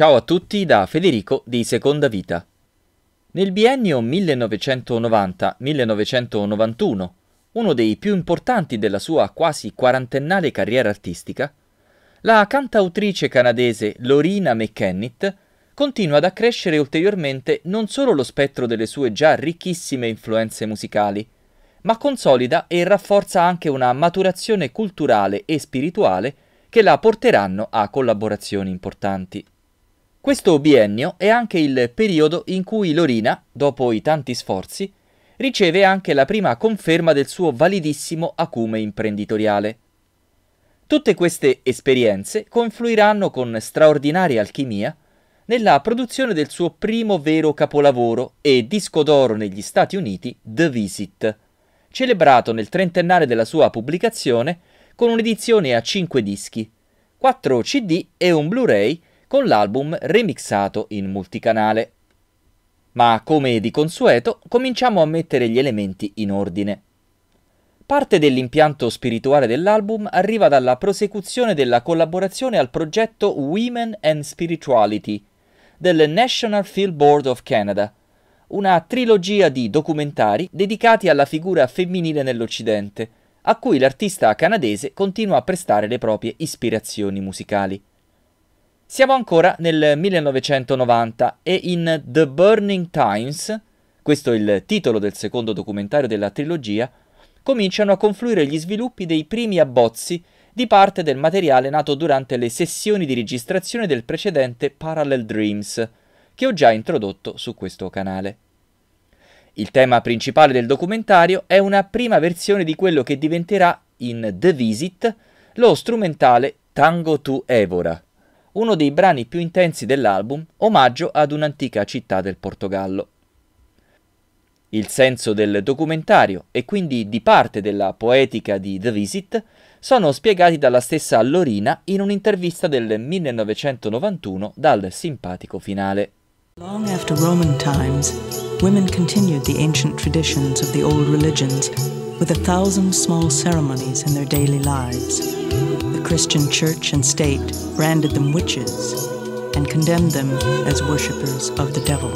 Ciao a tutti da Federico di Seconda Vita. Nel biennio 1990-1991, uno dei più importanti della sua quasi quarantennale carriera artistica, la cantautrice canadese Lorina McKennitt continua ad accrescere ulteriormente non solo lo spettro delle sue già ricchissime influenze musicali, ma consolida e rafforza anche una maturazione culturale e spirituale che la porteranno a collaborazioni importanti. Questo biennio è anche il periodo in cui Lorina, dopo i tanti sforzi, riceve anche la prima conferma del suo validissimo acume imprenditoriale. Tutte queste esperienze confluiranno con straordinaria alchimia nella produzione del suo primo vero capolavoro e disco d'oro negli Stati Uniti, The Visit, celebrato nel trentennale della sua pubblicazione con un'edizione a 5 dischi, 4 CD e un Blu-ray con l'album remixato in multicanale. Ma come di consueto, cominciamo a mettere gli elementi in ordine. Parte dell'impianto spirituale dell'album arriva dalla prosecuzione della collaborazione al progetto Women and Spirituality del National Film Board of Canada, una trilogia di documentari dedicati alla figura femminile nell'Occidente, a cui l'artista canadese continua a prestare le proprie ispirazioni musicali. Siamo ancora nel 1990 e in The Burning Times, questo è il titolo del secondo documentario della trilogia, cominciano a confluire gli sviluppi dei primi abbozzi di parte del materiale nato durante le sessioni di registrazione del precedente Parallel Dreams, che ho già introdotto su questo canale. Il tema principale del documentario è una prima versione di quello che diventerà in The Visit lo strumentale Tango to Evora uno dei brani più intensi dell'album, omaggio ad un'antica città del Portogallo. Il senso del documentario e quindi di parte della poetica di The Visit sono spiegati dalla stessa Lorina in un'intervista del 1991 dal simpatico finale. Long after Roman times, women continued the ancient traditions of the old religions with a thousand small ceremonies in their daily lives. Christian church and state branded them witches and condemned them as worshippers of the devil.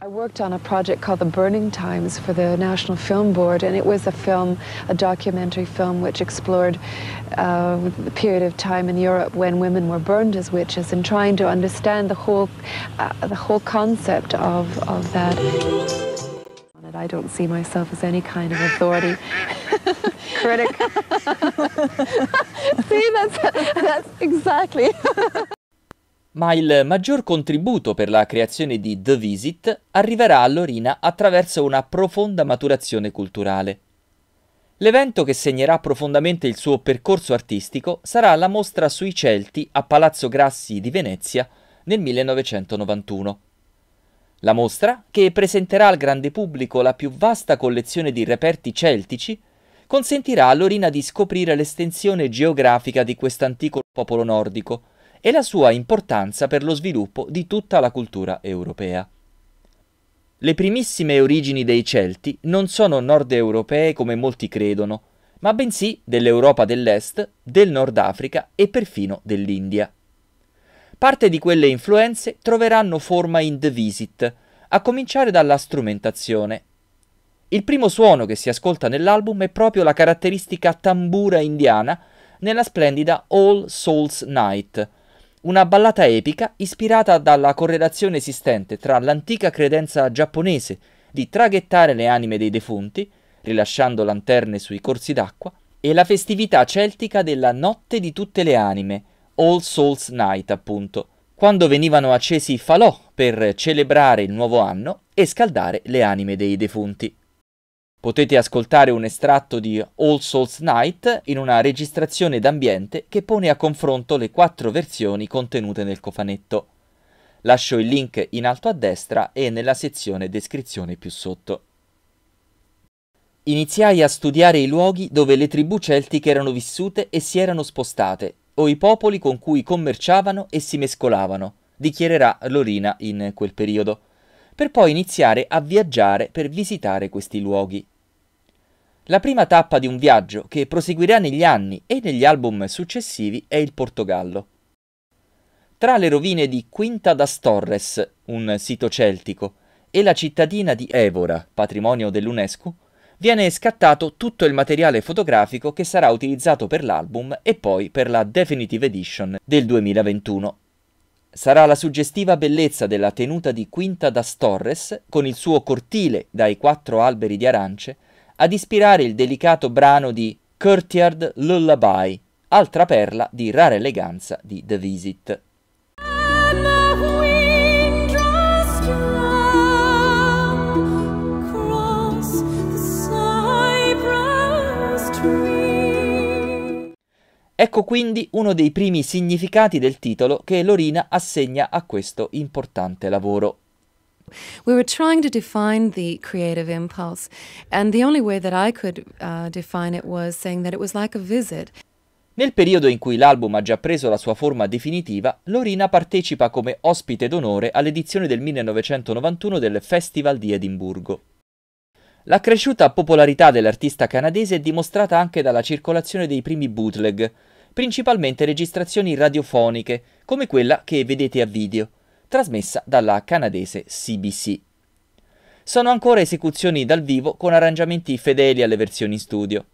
I worked on a project called The Burning Times for the National Film Board, and it was a film, a documentary film, which explored uh, the period of time in Europe when women were burned as witches, and trying to understand the whole, uh, the whole concept of, of that. but I don't see myself as any kind of authority. Critic. see, that's, that's exactly. Ma il maggior contributo per la creazione di The Visit arriverà a Lorina attraverso una profonda maturazione culturale. L'evento che segnerà profondamente il suo percorso artistico sarà la mostra sui Celti a Palazzo Grassi di Venezia nel 1991. La mostra, che presenterà al grande pubblico la più vasta collezione di reperti celtici, consentirà a Lorina di scoprire l'estensione geografica di quest'antico popolo nordico e la sua importanza per lo sviluppo di tutta la cultura europea. Le primissime origini dei Celti non sono nord-europee come molti credono, ma bensì dell'Europa dell'Est, del Nord Africa e perfino dell'India. Parte di quelle influenze troveranno forma in The Visit, a cominciare dalla strumentazione. Il primo suono che si ascolta nell'album è proprio la caratteristica tambura indiana nella splendida All Souls Night, una ballata epica ispirata dalla correlazione esistente tra l'antica credenza giapponese di traghettare le anime dei defunti, rilasciando lanterne sui corsi d'acqua, e la festività celtica della Notte di tutte le anime, All Souls Night, appunto, quando venivano accesi i falò per celebrare il nuovo anno e scaldare le anime dei defunti. Potete ascoltare un estratto di All Souls Night in una registrazione d'ambiente che pone a confronto le quattro versioni contenute nel cofanetto. Lascio il link in alto a destra e nella sezione descrizione più sotto. Iniziai a studiare i luoghi dove le tribù celtiche erano vissute e si erano spostate o i popoli con cui commerciavano e si mescolavano, dichiarerà Lorina in quel periodo, per poi iniziare a viaggiare per visitare questi luoghi. La prima tappa di un viaggio che proseguirà negli anni e negli album successivi è il Portogallo. Tra le rovine di Quinta das Torres, un sito celtico, e la cittadina di Evora, patrimonio dell'UNESCO, viene scattato tutto il materiale fotografico che sarà utilizzato per l'album e poi per la Definitive Edition del 2021. Sarà la suggestiva bellezza della tenuta di Quinta das Torres, con il suo cortile dai quattro alberi di arance, ad ispirare il delicato brano di Courtyard Lullaby, altra perla di rara eleganza di The Visit. Ecco quindi uno dei primi significati del titolo che Lorina assegna a questo importante lavoro. We were trying to define the creative impulse, and the only way that I could uh, define it was saying that it was like a visit. Nel periodo in cui l'album ha già preso la sua forma definitiva, Lorina partecipa come ospite d'onore all'edizione del 1991 del Festival di Edimburgo. La cresciuta popolarità dell'artista canadese è dimostrata anche dalla circolazione dei primi bootleg, principalmente registrazioni radiofoniche, come quella che vedete a video, trasmessa dalla canadese CBC. Sono ancora esecuzioni dal vivo con arrangiamenti fedeli alle versioni in studio.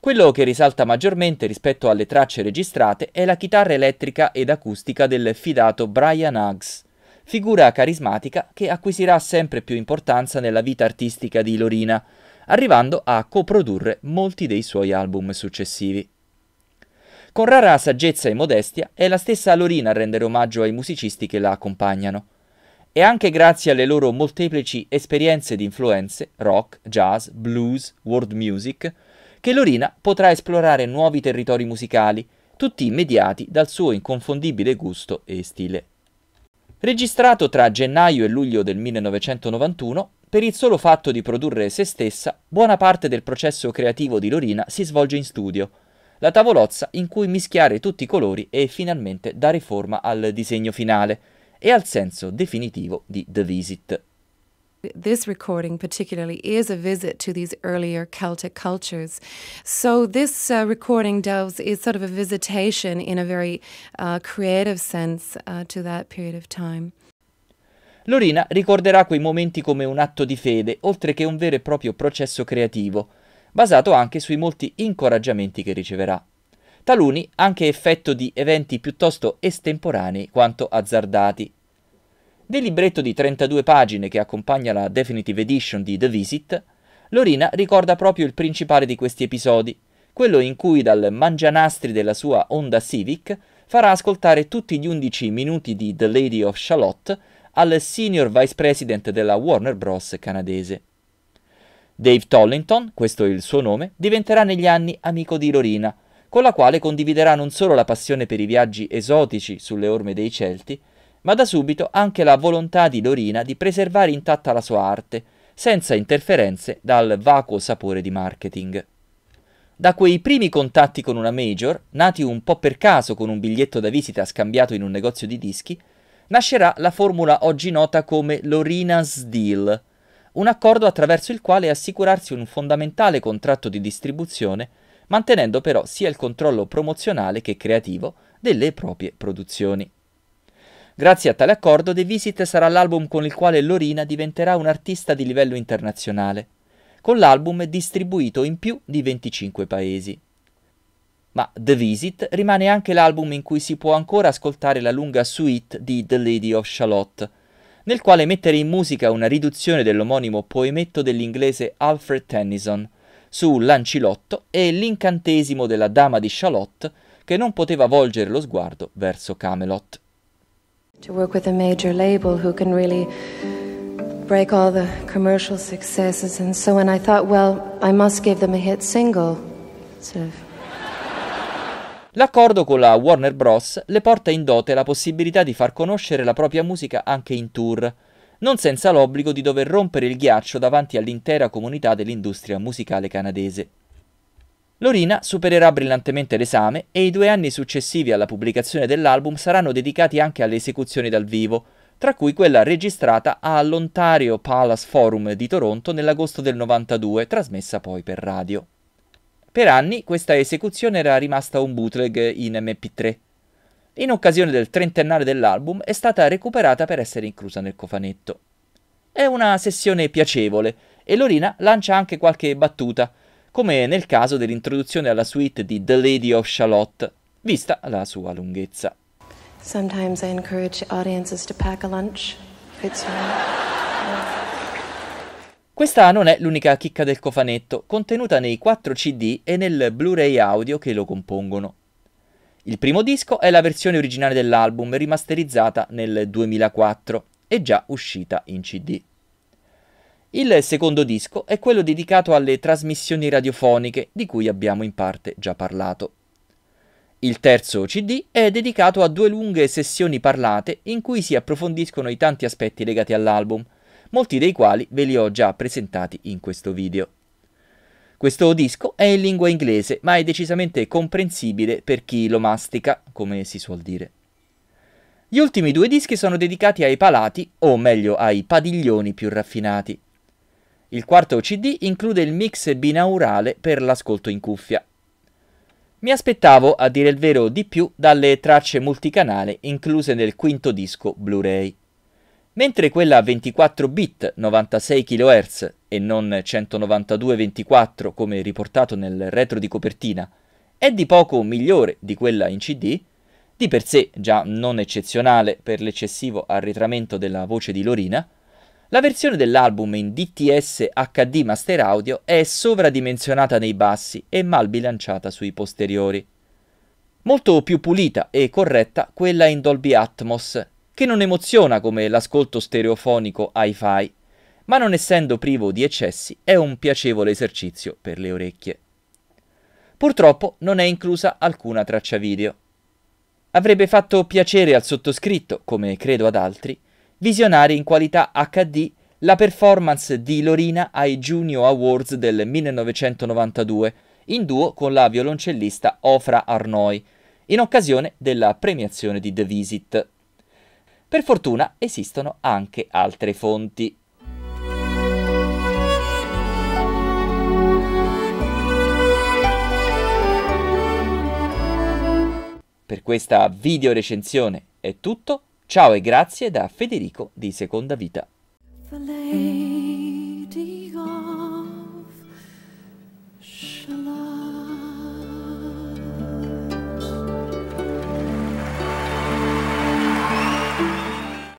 Quello che risalta maggiormente rispetto alle tracce registrate è la chitarra elettrica ed acustica del fidato Brian Huggs, figura carismatica che acquisirà sempre più importanza nella vita artistica di Lorina, arrivando a coprodurre molti dei suoi album successivi. Con rara saggezza e modestia è la stessa Lorina a rendere omaggio ai musicisti che la accompagnano. E anche grazie alle loro molteplici esperienze di influenze, rock, jazz, blues, world music, che Lorina potrà esplorare nuovi territori musicali, tutti mediati dal suo inconfondibile gusto e stile. Registrato tra gennaio e luglio del 1991, per il solo fatto di produrre se stessa, buona parte del processo creativo di Lorina si svolge in studio, la tavolozza in cui mischiare tutti i colori e finalmente dare forma al disegno finale e al senso definitivo di The Visit. This recording, particularly, is a visit to these earlier Celtic cultures. So, this uh, recording delves is sort of a visitation in a very uh, creative sense uh, to that period of time. Lorina ricorderà quei momenti come un atto di fede, oltre che un vero e proprio processo creativo basato anche sui molti incoraggiamenti che riceverà. Taluni anche effetto di eventi piuttosto estemporanei quanto azzardati. Nel libretto di 32 pagine che accompagna la Definitive Edition di The Visit, Lorina ricorda proprio il principale di questi episodi, quello in cui dal mangianastri della sua Honda Civic farà ascoltare tutti gli 11 minuti di The Lady of Charlotte al senior vice president della Warner Bros. canadese. Dave Tollington, questo è il suo nome, diventerà negli anni amico di Lorina, con la quale condividerà non solo la passione per i viaggi esotici sulle orme dei Celti, ma da subito anche la volontà di Lorina di preservare intatta la sua arte, senza interferenze dal vacuo sapore di marketing. Da quei primi contatti con una major, nati un po' per caso con un biglietto da visita scambiato in un negozio di dischi, nascerà la formula oggi nota come Lorina's Deal, un accordo attraverso il quale assicurarsi un fondamentale contratto di distribuzione, mantenendo però sia il controllo promozionale che creativo delle proprie produzioni. Grazie a tale accordo, The Visit sarà l'album con il quale Lorina diventerà un artista di livello internazionale, con l'album distribuito in più di 25 paesi. Ma The Visit rimane anche l'album in cui si può ancora ascoltare la lunga suite di The Lady of Charlotte, nel quale mettere in musica una riduzione dell'omonimo poemetto dell'inglese Alfred Tennyson su Lancilotto e l'incantesimo della Dama di Charlotte che non poteva volgere lo sguardo verso Camelot. To work with a major label who can really break all the commercial successes and so on, I thought, well, I must give them a hit single, sort of. L'accordo con la Warner Bros. le porta in dote la possibilità di far conoscere la propria musica anche in tour, non senza l'obbligo di dover rompere il ghiaccio davanti all'intera comunità dell'industria musicale canadese. Lorina supererà brillantemente l'esame e i due anni successivi alla pubblicazione dell'album saranno dedicati anche alle esecuzioni dal vivo, tra cui quella registrata all'Ontario Palace Forum di Toronto nell'agosto del 92, trasmessa poi per radio. Per anni questa esecuzione era rimasta un bootleg in MP3. In occasione del trentennale dell'album è stata recuperata per essere inclusa nel cofanetto. È una sessione piacevole e Lorina lancia anche qualche battuta, come nel caso dell'introduzione alla suite di The Lady of Shalott, vista la sua lunghezza. Sometimes I encourage audiences to pack a lunch. It's fine. Questa non è l'unica chicca del cofanetto, contenuta nei 4 CD e nel Blu-ray audio che lo compongono. Il primo disco è la versione originale dell'album, rimasterizzata nel 2004 e già uscita in CD. Il secondo disco è quello dedicato alle trasmissioni radiofoniche, di cui abbiamo in parte già parlato. Il terzo CD è dedicato a due lunghe sessioni parlate in cui si approfondiscono i tanti aspetti legati all'album, molti dei quali ve li ho già presentati in questo video. Questo disco è in lingua inglese, ma è decisamente comprensibile per chi lo mastica, come si suol dire. Gli ultimi due dischi sono dedicati ai palati, o meglio ai padiglioni più raffinati. Il quarto CD include il mix binaurale per l'ascolto in cuffia. Mi aspettavo, a dire il vero, di più dalle tracce multicanale incluse nel quinto disco Blu-ray mentre quella a 24 bit 96 kHz e non 192-24 come riportato nel retro di copertina è di poco migliore di quella in CD, di per sé già non eccezionale per l'eccessivo arretramento della voce di Lorina, la versione dell'album in DTS HD Master Audio è sovradimensionata nei bassi e mal bilanciata sui posteriori. Molto più pulita e corretta quella in Dolby Atmos, che non emoziona come l'ascolto stereofonico hi-fi, ma non essendo privo di eccessi è un piacevole esercizio per le orecchie. Purtroppo non è inclusa alcuna traccia video. Avrebbe fatto piacere al sottoscritto, come credo ad altri, visionare in qualità HD la performance di Lorina ai Junior Awards del 1992, in duo con la violoncellista Ofra Arnoi, in occasione della premiazione di The Visit. Per fortuna esistono anche altre fonti. Per questa video recensione è tutto, ciao e grazie da Federico di Seconda Vita.